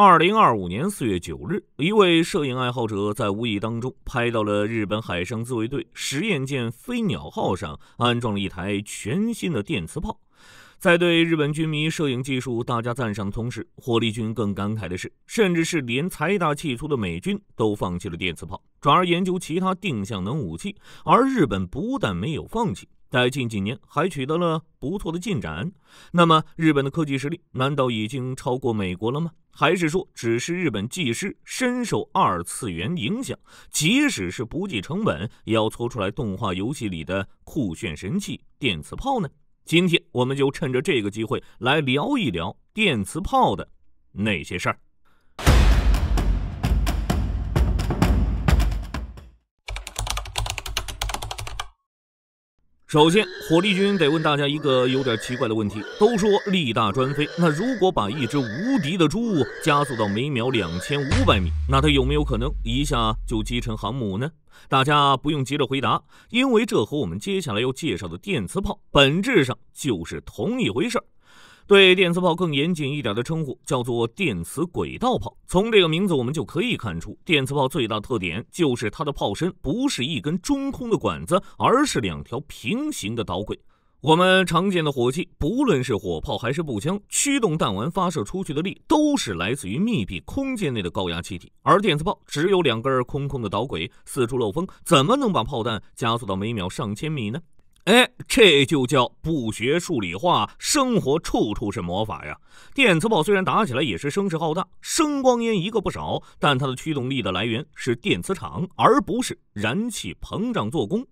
二零二五年四月九日，一位摄影爱好者在无意当中拍到了日本海上自卫队实验舰“飞鸟号”上安装了一台全新的电磁炮。在对日本军迷摄影技术大加赞赏的同时，火力军更感慨的是，甚至是连财大气粗的美军都放弃了电磁炮，转而研究其他定向能武器，而日本不但没有放弃。在近几年还取得了不错的进展。那么，日本的科技实力难道已经超过美国了吗？还是说，只是日本技师深受二次元影响，即使是不计成本，也要搓出来动画游戏里的酷炫神器电磁炮呢？今天，我们就趁着这个机会来聊一聊电磁炮的那些事儿。首先，火力军得问大家一个有点奇怪的问题：都说力大专飞，那如果把一只无敌的猪加速到每秒两千五百米，那它有没有可能一下就击沉航母呢？大家不用急着回答，因为这和我们接下来要介绍的电磁炮本质上就是同一回事儿。对电磁炮更严谨一点的称呼叫做电磁轨道炮。从这个名字我们就可以看出，电磁炮最大特点就是它的炮身不是一根中空的管子，而是两条平行的导轨。我们常见的火器，不论是火炮还是步枪，驱动弹丸发射出去的力都是来自于密闭空间内的高压气体。而电磁炮只有两根空空的导轨，四处漏风，怎么能把炮弹加速到每秒上千米呢？哎，这就叫不学数理化，生活处处是魔法呀！电磁炮虽然打起来也是声势浩大，声光烟一个不少，但它的驱动力的来源是电磁场，而不是燃气膨胀做功。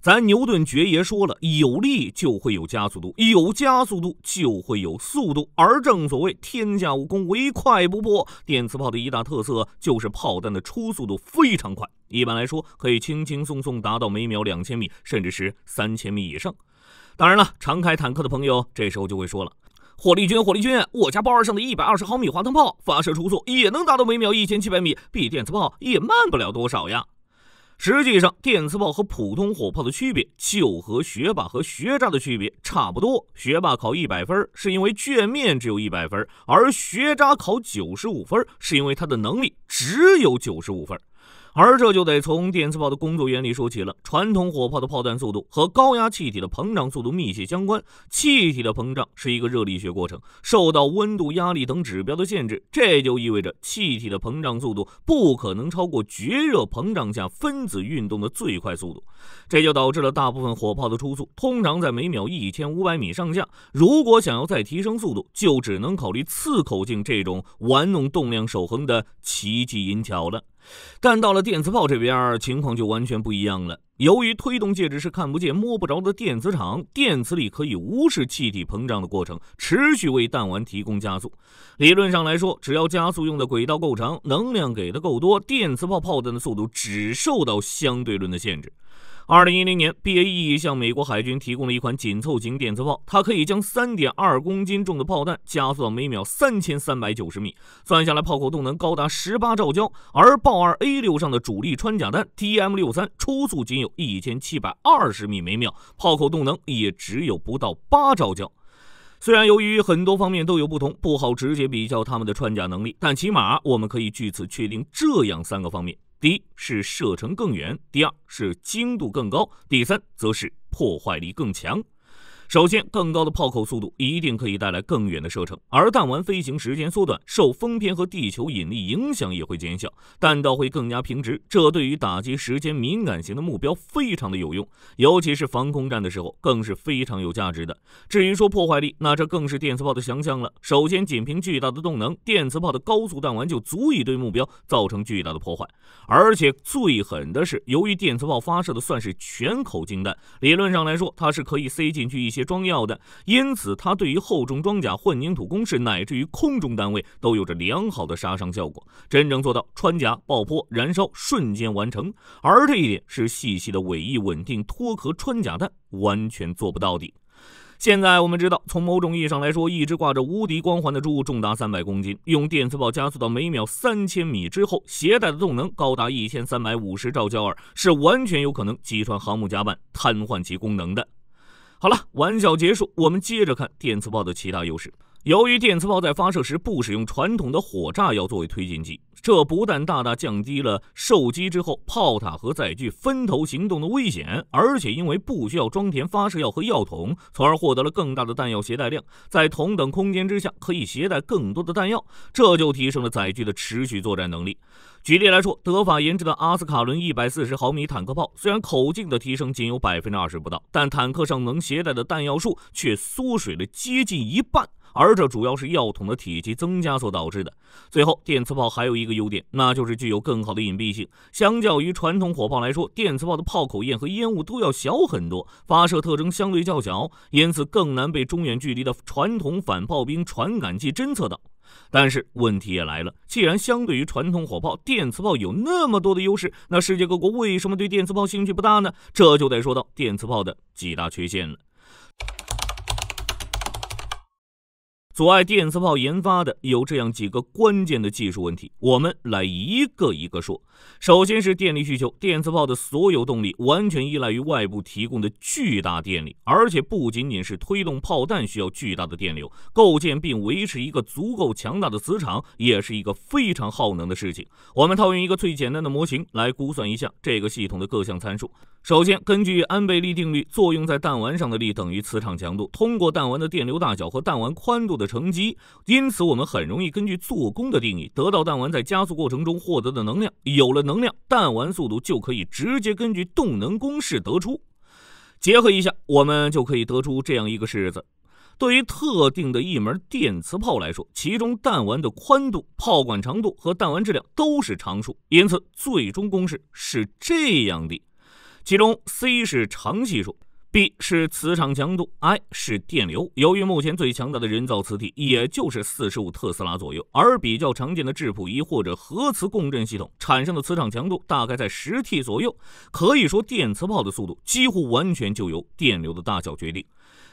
咱牛顿爵爷说了，有力就会有加速度，有加速度就会有速度。而正所谓天下武功唯快不破，电磁炮的一大特色就是炮弹的初速度非常快，一般来说可以轻轻松松达到每秒两千米，甚至是三千米以上。当然了，常开坦克的朋友这时候就会说了：“火力军，火力军，我家包上的一百二十毫米滑膛炮发射初速也能达到每秒一千七百米，比电磁炮也慢不了多少呀。”实际上，电磁炮和普通火炮的区别，就和学霸和学渣的区别差不多。学霸考一百分，是因为卷面只有一百分；而学渣考九十五分，是因为他的能力只有九十五分。而这就得从电磁炮的工作原理说起了。传统火炮的炮弹速度和高压气体的膨胀速度密切相关，气体的膨胀是一个热力学过程，受到温度、压力等指标的限制，这就意味着气体的膨胀速度不可能超过绝热膨胀下分子运动的最快速度。这就导致了大部分火炮的初速通常在每秒一千五百米上下。如果想要再提升速度，就只能考虑次口径这种玩弄动量守恒的奇技淫巧了。但到了电磁炮这边儿，情况就完全不一样了。由于推动介质是看不见、摸不着的电磁场，电磁力可以无视气体膨胀的过程，持续为弹丸提供加速。理论上来说，只要加速用的轨道够长，能量给的够多，电磁炮炮弹的速度只受到相对论的限制。二零一零年，BAE 向美国海军提供了一款紧凑型电磁炮，它可以将三点二公斤重的炮弹加速到每秒三千三百九十米，算下来炮口动能高达十八兆焦。而豹二 A 六上的主力穿甲弹 TM 六三初速仅有一千七百二十米每秒，炮口动能也只有不到八兆焦。虽然由于很多方面都有不同，不好直接比较它们的穿甲能力，但起码我们可以据此确定这样三个方面。第一是射程更远，第二是精度更高，第三则是破坏力更强。首先，更高的炮口速度一定可以带来更远的射程，而弹丸飞行时间缩短，受风偏和地球引力影响也会减小，弹道会更加平直。这对于打击时间敏感型的目标非常的有用，尤其是防空战的时候更是非常有价值的。至于说破坏力，那这更是电磁炮的强项了。首先，仅凭巨大的动能，电磁炮的高速弹丸就足以对目标造成巨大的破坏。而且最狠的是，由于电磁炮发射的算是全口径弹，理论上来说，它是可以塞进去一些。些装药的，因此它对于厚重装甲、混凝土工事，乃至于空中单位都有着良好的杀伤效果，真正做到穿甲、爆破、燃烧瞬间完成。而这一点是细细的尾翼稳定脱壳穿甲弹完全做不到的。现在我们知道，从某种意义上来说，一只挂着无敌光环的猪重达三百公斤，用电磁炮加速到每秒三千米之后，携带的动能高达一千三百五十兆焦耳，是完全有可能击穿航母甲板、瘫痪其功能的。好了，玩笑结束，我们接着看电磁炮的其他优势。由于电磁炮在发射时不使用传统的火炸药作为推进剂，这不但大大降低了受击之后炮塔和载具分头行动的危险，而且因为不需要装填发射药和药桶，从而获得了更大的弹药携带量，在同等空间之下可以携带更多的弹药，这就提升了载具的持续作战能力。举例来说，德法研制的阿斯卡伦140毫米坦克炮，虽然口径的提升仅有百分之二十不到，但坦克上能携带的弹药数却缩水了接近一半。而这主要是药桶的体积增加所导致的。最后，电磁炮还有一个优点，那就是具有更好的隐蔽性。相较于传统火炮来说，电磁炮的炮口焰和烟雾都要小很多，发射特征相对较小，因此更难被中远距离的传统反炮兵传感器侦测到。但是问题也来了，既然相对于传统火炮，电磁炮有那么多的优势，那世界各国为什么对电磁炮兴趣不大呢？这就得说到电磁炮的几大缺陷了。阻碍电磁炮研发的有这样几个关键的技术问题，我们来一个一个说。首先是电力需求，电磁炮的所有动力完全依赖于外部提供的巨大电力，而且不仅仅是推动炮弹需要巨大的电流，构建并维持一个足够强大的磁场也是一个非常耗能的事情。我们套用一个最简单的模型来估算一下这个系统的各项参数。首先，根据安倍力定律，作用在弹丸上的力等于磁场强度通过弹丸的电流大小和弹丸宽度的乘积。因此，我们很容易根据做功的定义得到弹丸在加速过程中获得的能量。有了能量，弹丸速度就可以直接根据动能公式得出。结合一下，我们就可以得出这样一个式子：对于特定的一门电磁炮来说，其中弹丸的宽度、炮管长度和弹丸质量都是常数，因此最终公式是这样的。其中，c 是长系数，b 是磁场强度，i 是电流。由于目前最强大的人造磁体也就是四十五特斯拉左右，而比较常见的质谱仪或者核磁共振系统产生的磁场强度大概在十 T 左右，可以说电磁炮的速度几乎完全就由电流的大小决定。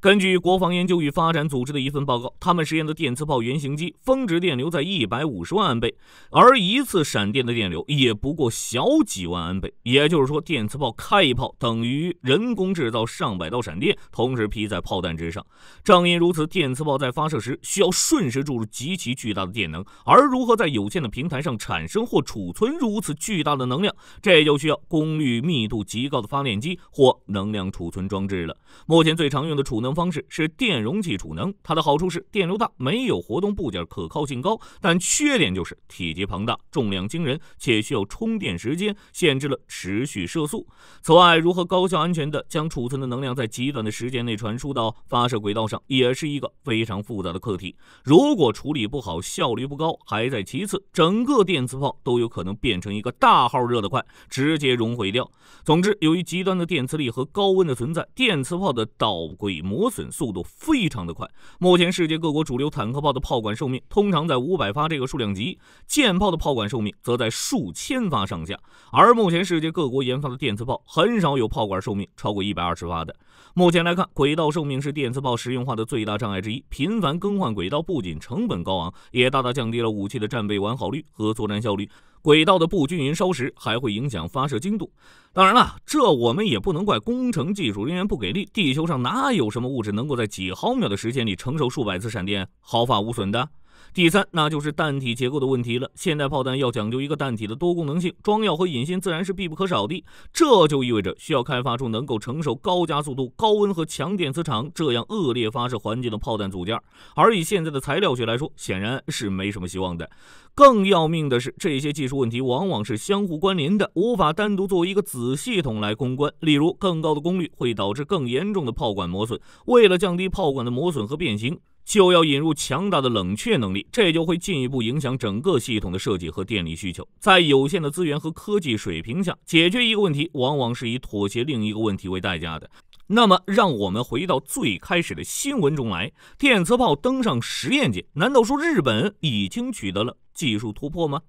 根据国防研究与发展组织的一份报告，他们实验的电磁炮原型机峰值电流在一百五十万安培，而一次闪电的电流也不过小几万安培。也就是说，电磁炮开一炮等于人工制造上百道闪电同时劈在炮弹之上。正因如此，电磁炮在发射时需要瞬时注入极其巨大的电能，而如何在有限的平台上产生或储存如此巨大的能量，这就需要功率密度极高的发电机或能量储存装置了。目前最常用的储能。方式是电容器储能，它的好处是电流大，没有活动部件，可靠性高，但缺点就是体积庞大，重量惊人，且需要充电时间，限制了持续射速。此外，如何高效安全地将储存的能量在极短的时间内传输到发射轨道上，也是一个非常复杂的课题。如果处理不好，效率不高，还在其次，整个电磁炮都有可能变成一个大号热的块，直接融毁掉。总之，由于极端的电磁力和高温的存在，电磁炮的导轨模。磨损速度非常的快。目前世界各国主流坦克炮的炮管寿命通常在五百发这个数量级，舰炮的炮管寿命则在数千发上下。而目前世界各国研发的电磁炮很少有炮管寿命超过一百二十发的。目前来看，轨道寿命是电磁炮实用化的最大障碍之一。频繁更换轨道不仅成本高昂，也大大降低了武器的战备完好率和作战效率。轨道的不均匀烧蚀还会影响发射精度。当然了，这我们也不能怪工程技术人员不给力。地球上哪有什么物质能够在几毫秒的时间里承受数百次闪电毫发无损的？第三，那就是弹体结构的问题了。现代炮弹要讲究一个弹体的多功能性，装药和引信自然是必不可少的。这就意味着需要开发出能够承受高加速度、高温和强电磁场这样恶劣发射环境的炮弹组件。而以现在的材料学来说，显然是没什么希望的。更要命的是，这些技术问题往往是相互关联的，无法单独作为一个子系统来攻关。例如，更高的功率会导致更严重的炮管磨损。为了降低炮管的磨损和变形，就要引入强大的冷却能力，这就会进一步影响整个系统的设计和电力需求。在有限的资源和科技水平下，解决一个问题往往是以妥协另一个问题为代价的。那么，让我们回到最开始的新闻中来：电磁炮登上实验界，难道说日本已经取得了技术突破吗？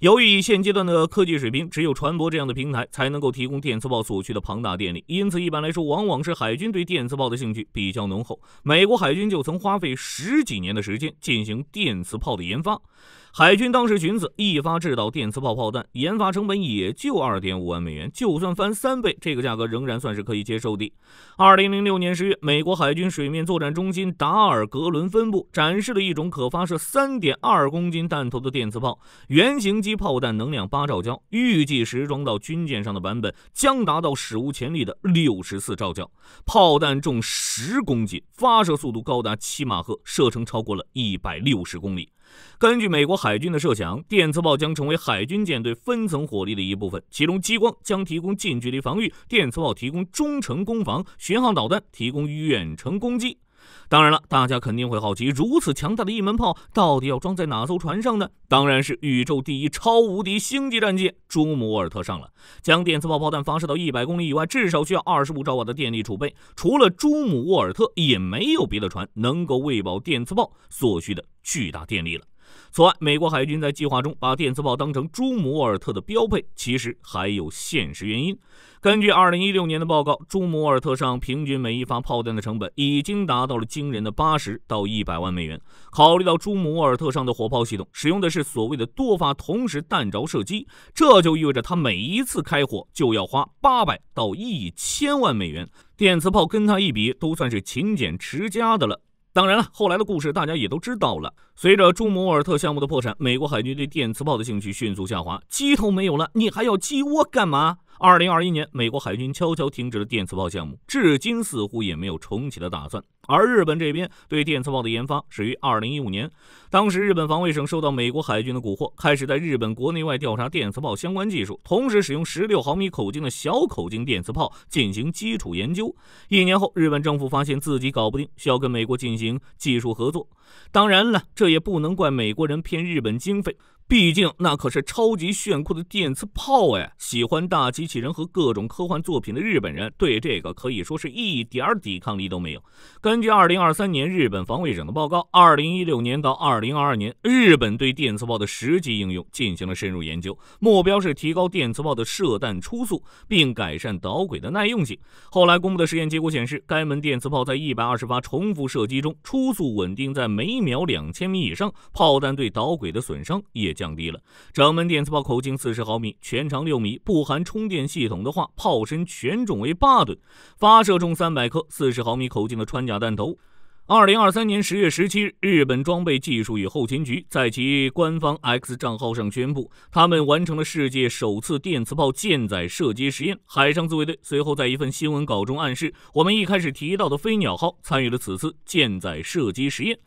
由于现阶段的科技水平，只有船舶这样的平台才能够提供电磁炮所需的庞大电力，因此一般来说，往往是海军对电磁炮的兴趣比较浓厚。美国海军就曾花费十几年的时间进行电磁炮的研发。海军当时寻思，一发制导电磁炮炮弹研发成本也就二点五万美元，就算翻三倍，这个价格仍然算是可以接受的。二零零六年十月，美国海军水面作战中心达尔格伦分部展示了一种可发射三点二公斤弹头的电磁炮原型机炮弹，能量八兆焦，预计实装到军舰上的版本将达到史无前例的六十四兆焦。炮弹重十公斤，发射速度高达七马赫，射程超过了一百六十公里。根据美国海军的设想，电磁炮将成为海军舰队分层火力的一部分，其中激光将提供近距离防御，电磁炮提供中程攻防，巡航导弹提供远程攻击。当然了，大家肯定会好奇，如此强大的一门炮到底要装在哪艘船上呢？当然是宇宙第一超无敌星际战舰朱姆沃尔特上了。将电磁炮炮弹发射到一百公里以外，至少需要二十五兆瓦的电力储备。除了朱姆沃尔特，也没有别的船能够喂饱电磁炮所需的巨大电力了。此外，美国海军在计划中把电磁炮当成朱姆沃尔特的标配，其实还有现实原因。根据2016年的报告，朱姆沃尔特上平均每一发炮弹的成本已经达到了惊人的80到100万美元。考虑到朱姆沃尔特上的火炮系统使用的是所谓的多发同时弹着射击，这就意味着它每一次开火就要花800到1000万美元。电磁炮跟它一比，都算是勤俭持家的了。当然了，后来的故事大家也都知道了。随着朱姆沃尔特项目的破产，美国海军对电磁炮的兴趣迅速下滑。鸡头没有了，你还要鸡窝干嘛？二零二一年，美国海军悄悄停止了电磁炮项目，至今似乎也没有重启的打算。而日本这边对电磁炮的研发始于二零一五年，当时日本防卫省受到美国海军的蛊惑，开始在日本国内外调查电磁炮相关技术，同时使用十六毫米口径的小口径电磁炮进行基础研究。一年后，日本政府发现自己搞不定，需要跟美国进行技术合作。当然了，这也不能怪美国人骗日本经费。毕竟那可是超级炫酷的电磁炮哎！喜欢大机器人和各种科幻作品的日本人对这个可以说是一点抵抗力都没有。根据二零二三年日本防卫省的报告，二零一六年到二零二二年，日本对电磁炮的实际应用进行了深入研究，目标是提高电磁炮的射弹初速，并改善导轨的耐用性。后来公布的实验结果显示，该门电磁炮在一百二十重复射击中，初速稳定在每秒两千米以上，炮弹对导轨的损伤也。降低了。掌门电磁炮口径四十毫米，全长六米，不含充电系统的话，炮身全重为八吨，发射重三百克四十毫米口径的穿甲弹头。二零二三年十月十七日，日本装备技术与后勤局在其官方 X 账号上宣布，他们完成了世界首次电磁炮舰载射击实验。海上自卫队随后在一份新闻稿中暗示，我们一开始提到的飞鸟号参与了此次舰载射击实验。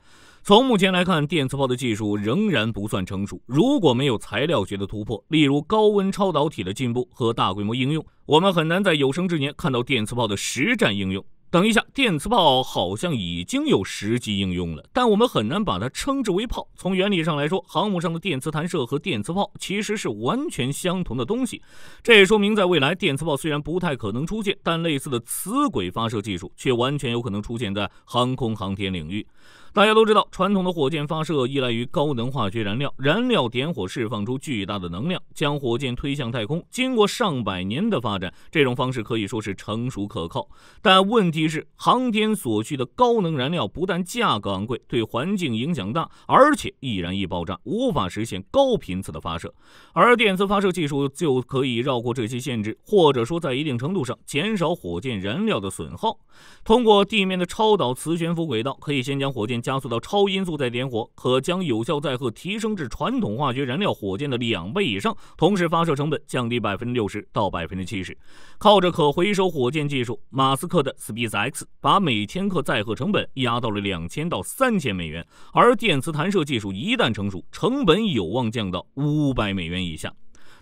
从目前来看，电磁炮的技术仍然不算成熟。如果没有材料学的突破，例如高温超导体的进步和大规模应用，我们很难在有生之年看到电磁炮的实战应用。等一下，电磁炮好像已经有实际应用了，但我们很难把它称之为炮。从原理上来说，航母上的电磁弹射和电磁炮其实是完全相同的东西。这也说明，在未来，电磁炮虽然不太可能出现，但类似的磁轨发射技术却完全有可能出现在航空航天领域。大家都知道，传统的火箭发射依赖于高能化学燃料，燃料点火释放出巨大的能量，将火箭推向太空。经过上百年的发展，这种方式可以说是成熟可靠。但问题是，航天所需的高能燃料不但价格昂贵，对环境影响大，而且易燃易爆炸，无法实现高频次的发射。而电磁发射技术就可以绕过这些限制，或者说在一定程度上减少火箭燃料的损耗。通过地面的超导磁悬浮轨道，可以先将火箭。加速到超音速再点火，可将有效载荷提升至传统化学燃料火箭的两倍以上，同时发射成本降低百分之六十到百分之七十。靠着可回收火箭技术，马斯克的 Space X 把每千克载荷成本压到了两千到三千美元，而电磁弹射技术一旦成熟，成本有望降到五百美元以下。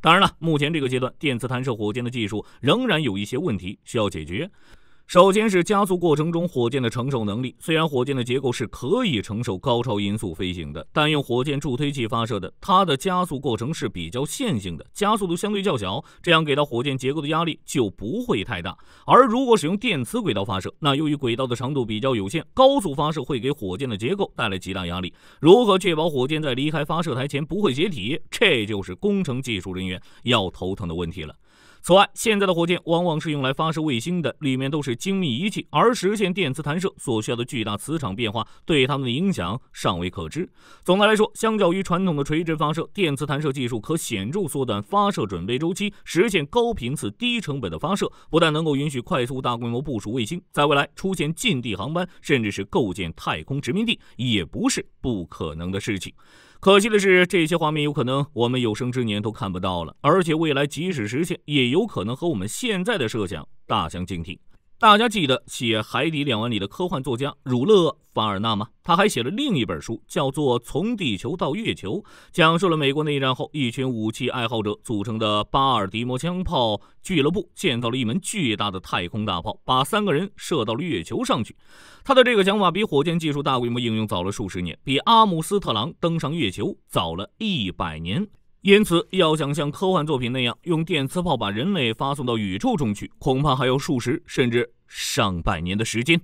当然了，目前这个阶段，电磁弹射火箭的技术仍然有一些问题需要解决。首先是加速过程中火箭的承受能力。虽然火箭的结构是可以承受高超音速飞行的，但用火箭助推器发射的，它的加速过程是比较线性的，加速度相对较小，这样给到火箭结构的压力就不会太大。而如果使用电磁轨道发射，那由于轨道的长度比较有限，高速发射会给火箭的结构带来极大压力。如何确保火箭在离开发射台前不会解体，这就是工程技术人员要头疼的问题了。此外，现在的火箭往往是用来发射卫星的，里面都是精密仪器，而实现电磁弹射所需要的巨大磁场变化对它们的影响尚未可知。总的来说，相较于传统的垂直发射，电磁弹射技术可显著缩短发射准备周期，实现高频次、低成本的发射，不但能够允许快速大规模部署卫星，在未来出现近地航班，甚至是构建太空殖民地，也不是不可能的事情。可惜的是，这些画面有可能我们有生之年都看不到了，而且未来即使实现，也有可能和我们现在的设想大相径庭。大家记得写《海底两万里》的科幻作家儒勒·凡尔纳吗？他还写了另一本书，叫做《从地球到月球》，讲述了美国内战后一群武器爱好者组成的巴尔迪摩枪炮俱乐部建造了一门巨大的太空大炮，把三个人射到了月球上去。他的这个想法比火箭技术大规模应用早了数十年，比阿姆斯特朗登上月球早了一百年。因此，要想像科幻作品那样用电磁炮把人类发送到宇宙中去，恐怕还要数十甚至上百年的时间。